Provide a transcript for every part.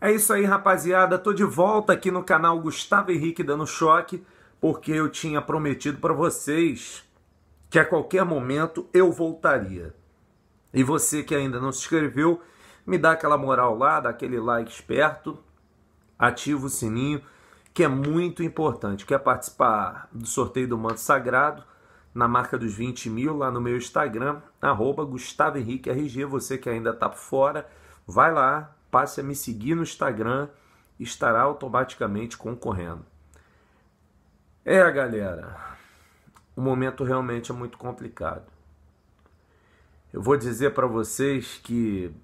É isso aí, rapaziada. Tô de volta aqui no canal Gustavo Henrique dando choque, porque eu tinha prometido para vocês que a qualquer momento eu voltaria. E você que ainda não se inscreveu, me dá aquela moral lá, dá aquele like esperto, ativa o sininho, que é muito importante. Quer participar do sorteio do manto sagrado? Na marca dos 20 mil, lá no meu Instagram, arroba Gustavo Henrique RG. Você que ainda tá por fora, vai lá, passe a me seguir no Instagram, estará automaticamente concorrendo. É, galera, o momento realmente é muito complicado. Eu vou dizer para vocês que,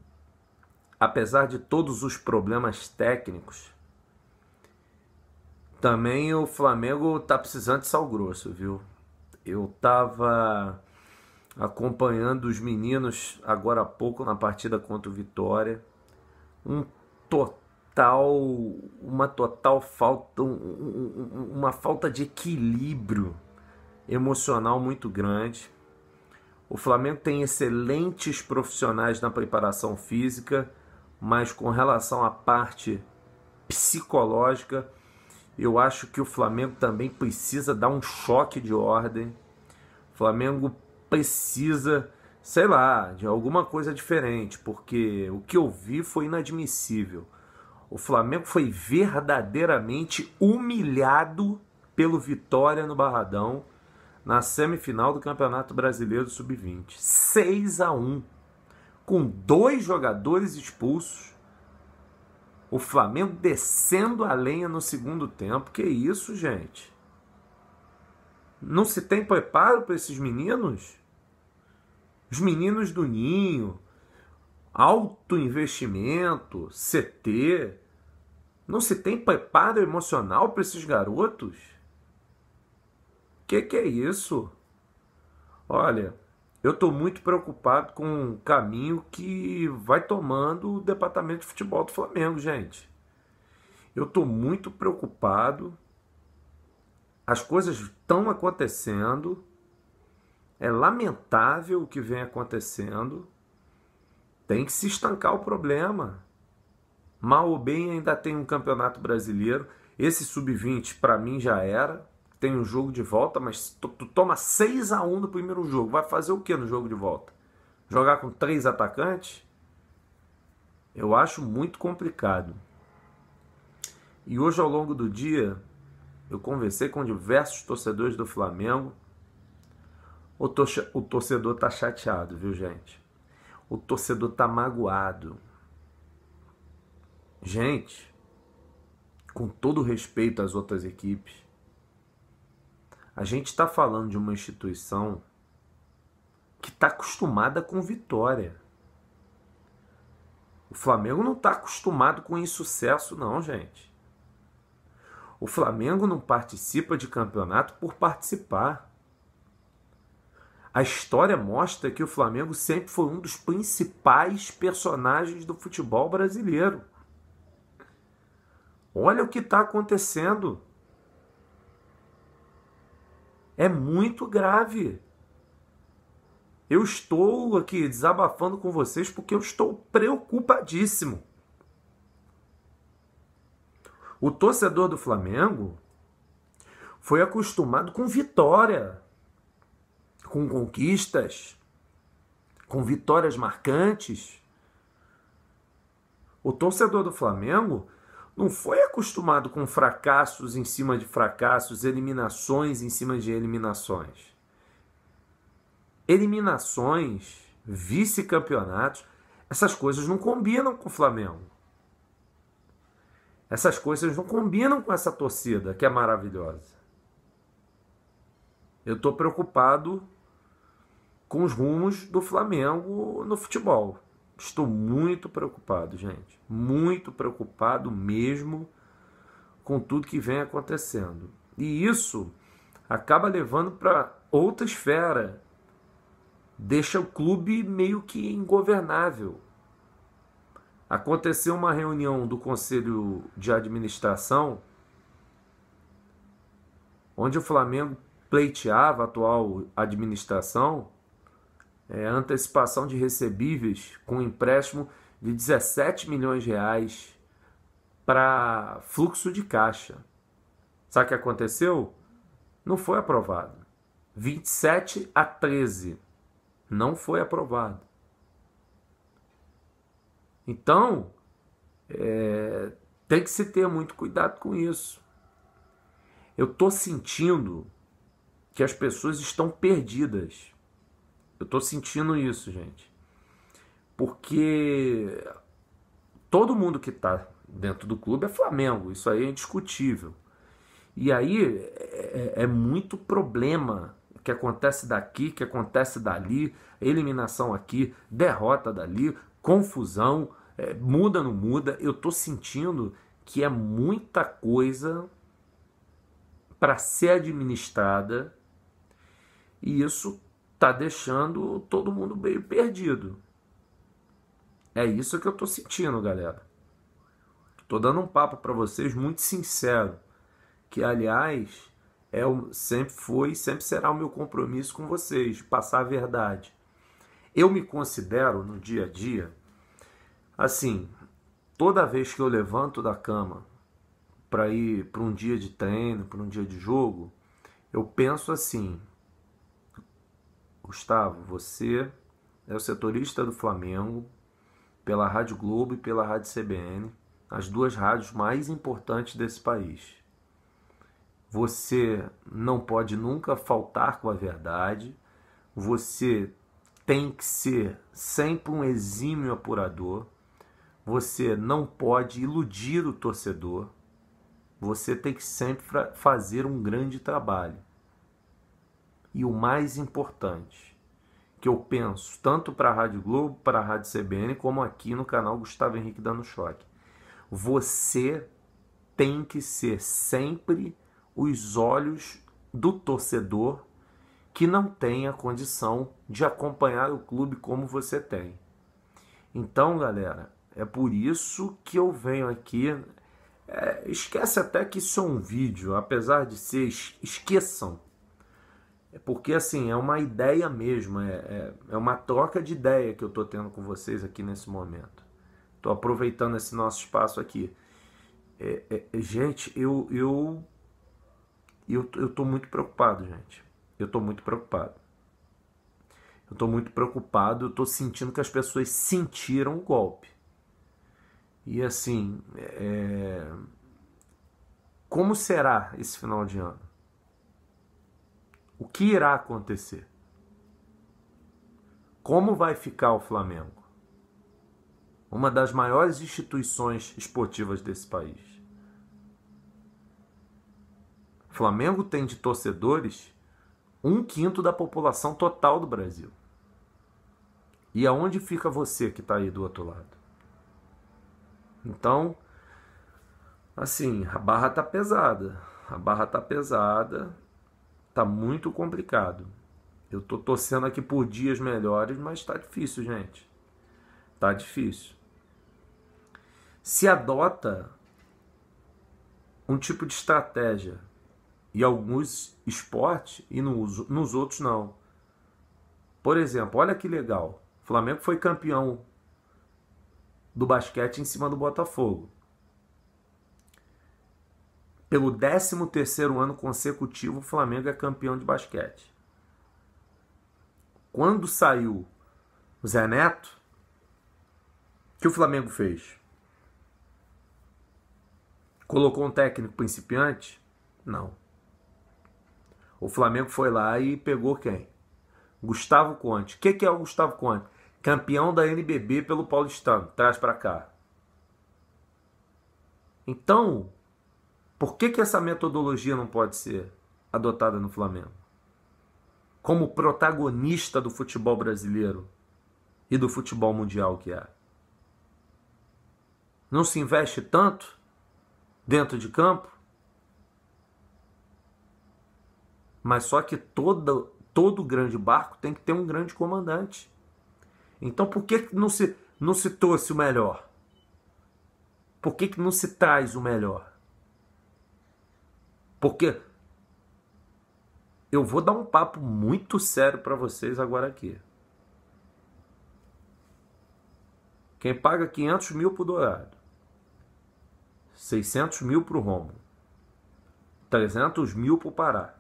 apesar de todos os problemas técnicos, também o Flamengo tá precisando de sal grosso, viu? Eu tava acompanhando os meninos agora há pouco na partida contra o Vitória um total, uma total falta, um, uma falta de equilíbrio emocional muito grande. O Flamengo tem excelentes profissionais na preparação física, mas com relação à parte psicológica, eu acho que o Flamengo também precisa dar um choque de ordem. O Flamengo precisa sei lá, de alguma coisa diferente, porque o que eu vi foi inadmissível. O Flamengo foi verdadeiramente humilhado pelo Vitória no Barradão na semifinal do Campeonato Brasileiro Sub-20. 6 a 1 com dois jogadores expulsos. O Flamengo descendo a lenha no segundo tempo. Que isso, gente? Não se tem preparo para esses meninos? Os meninos do ninho, alto investimento, CT. Não se tem preparo emocional para esses garotos? O que, que é isso? Olha, eu estou muito preocupado com o caminho que vai tomando o departamento de futebol do Flamengo, gente. Eu estou muito preocupado. As coisas estão acontecendo. É lamentável o que vem acontecendo. Tem que se estancar o problema. Mal ou bem ainda tem um campeonato brasileiro. Esse sub-20 para mim já era. Tem um jogo de volta, mas tu, toma 6 a 1 no primeiro jogo. Vai fazer o que no jogo de volta? Jogar com três atacantes? Eu acho muito complicado. E hoje ao longo do dia eu conversei com diversos torcedores do Flamengo o, torce, o torcedor tá chateado, viu, gente? O torcedor tá magoado. Gente, com todo respeito às outras equipes, a gente tá falando de uma instituição que tá acostumada com vitória. O Flamengo não tá acostumado com insucesso, não, gente. O Flamengo não participa de campeonato por participar. A história mostra que o Flamengo sempre foi um dos principais personagens do futebol brasileiro. Olha o que está acontecendo. É muito grave. Eu estou aqui desabafando com vocês porque eu estou preocupadíssimo. O torcedor do Flamengo foi acostumado com vitória com conquistas, com vitórias marcantes. O torcedor do Flamengo não foi acostumado com fracassos em cima de fracassos, eliminações em cima de eliminações. Eliminações, vice-campeonatos, essas coisas não combinam com o Flamengo. Essas coisas não combinam com essa torcida que é maravilhosa. Eu estou preocupado com os rumos do Flamengo no futebol. Estou muito preocupado, gente. Muito preocupado mesmo com tudo que vem acontecendo. E isso acaba levando para outra esfera. Deixa o clube meio que ingovernável. Aconteceu uma reunião do conselho de administração onde o Flamengo pleiteava a atual administração é, antecipação de recebíveis com empréstimo de 17 milhões de reais para fluxo de caixa. Sabe o que aconteceu? Não foi aprovado. 27 a 13 não foi aprovado. Então, é, tem que se ter muito cuidado com isso. Eu estou sentindo que as pessoas estão perdidas. Eu tô sentindo isso, gente. Porque todo mundo que tá dentro do clube é Flamengo, isso aí é indiscutível. E aí é, é, é muito problema que acontece daqui, que acontece dali, eliminação aqui, derrota dali, confusão, é, muda não muda. Eu tô sentindo que é muita coisa para ser administrada e isso tá deixando todo mundo meio perdido. É isso que eu tô sentindo, galera. Tô dando um papo para vocês muito sincero, que aliás é sempre foi e sempre será o meu compromisso com vocês, passar a verdade. Eu me considero no dia a dia assim, toda vez que eu levanto da cama para ir para um dia de treino, para um dia de jogo, eu penso assim, Gustavo, você é o setorista do Flamengo pela Rádio Globo e pela Rádio CBN, as duas rádios mais importantes desse país. Você não pode nunca faltar com a verdade, você tem que ser sempre um exímio apurador, você não pode iludir o torcedor, você tem que sempre fazer um grande trabalho e o mais importante, que eu penso tanto para a Rádio Globo, para a Rádio CBN, como aqui no canal Gustavo Henrique Dando Choque. Você tem que ser sempre os olhos do torcedor que não tem a condição de acompanhar o clube como você tem. Então, galera, é por isso que eu venho aqui. É, esquece até que isso é um vídeo, apesar de ser, esqueçam é porque assim é uma ideia mesmo, é, é, é uma troca de ideia que eu estou tendo com vocês aqui nesse momento. Estou aproveitando esse nosso espaço aqui. É, é, gente, eu eu eu eu muito preocupado, gente. Eu estou muito preocupado. Eu estou muito preocupado. Eu estou sentindo que as pessoas sentiram o golpe. E assim, é, como será esse final de ano? O que irá acontecer? Como vai ficar o Flamengo? Uma das maiores instituições esportivas desse país. O Flamengo tem de torcedores um quinto da população total do Brasil. E aonde fica você que está aí do outro lado? Então, assim, a barra tá pesada. A barra tá pesada tá muito complicado. Eu tô torcendo aqui por dias melhores, mas tá difícil, gente. Tá difícil. Se adota um tipo de estratégia e alguns esportes e nos, nos outros não. Por exemplo, olha que legal. O Flamengo foi campeão do basquete em cima do Botafogo. Pelo 13º ano consecutivo, o Flamengo é campeão de basquete. Quando saiu o Zé Neto, o que o Flamengo fez? Colocou um técnico principiante? Não. O Flamengo foi lá e pegou quem? Gustavo Conte. O que, que é o Gustavo Conte? Campeão da NBB pelo Paulistano. Traz para cá. Então, por que, que essa metodologia não pode ser adotada no Flamengo? Como protagonista do futebol brasileiro e do futebol mundial que há. É. Não se investe tanto dentro de campo, mas só que todo, todo grande barco tem que ter um grande comandante. Então por que não se, não se trouxe o melhor? Por que, que não se traz o melhor? Porque eu vou dar um papo muito sério para vocês agora aqui. Quem paga 500 mil para o Dourado, 600 mil para o Romo, 300 mil para o Pará,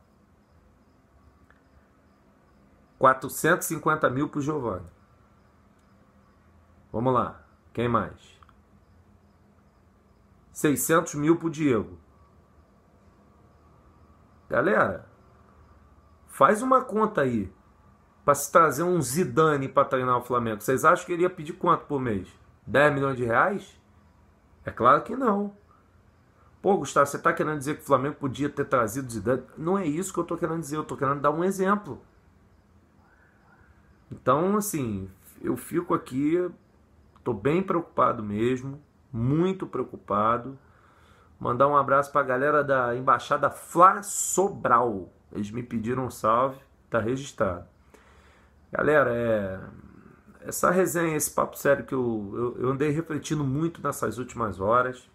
450 mil para o Giovanni. Vamos lá, quem mais? 600 mil para o Diego, Galera, faz uma conta aí para se trazer um Zidane para treinar o Flamengo. Vocês acham que ele ia pedir quanto por mês? 10 milhões de reais? É claro que não. Pô, Gustavo, você está querendo dizer que o Flamengo podia ter trazido Zidane? Não é isso que eu estou querendo dizer, eu estou querendo dar um exemplo. Então, assim, eu fico aqui, estou bem preocupado mesmo, muito preocupado. Mandar um abraço para a galera da Embaixada Flá Sobral. Eles me pediram um salve, tá registrado. Galera, é... essa resenha, esse papo sério que eu, eu, eu andei refletindo muito nessas últimas horas.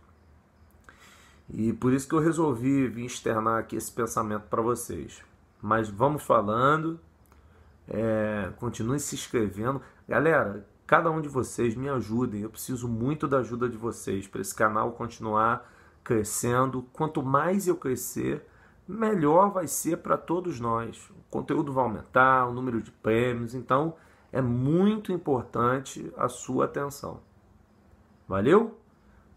E por isso que eu resolvi vir externar aqui esse pensamento para vocês. Mas vamos falando. É, continue se inscrevendo. Galera, cada um de vocês me ajudem. Eu preciso muito da ajuda de vocês para esse canal continuar crescendo. Quanto mais eu crescer, melhor vai ser para todos nós. O conteúdo vai aumentar, o número de prêmios, então é muito importante a sua atenção. Valeu?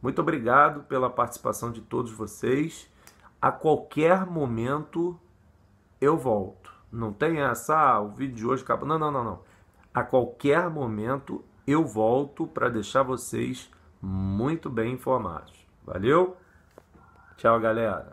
Muito obrigado pela participação de todos vocês. A qualquer momento eu volto. Não tem essa, ah, o vídeo de hoje acabou. Não, não, não, não. A qualquer momento eu volto para deixar vocês muito bem informados. Valeu? Tchau, galera.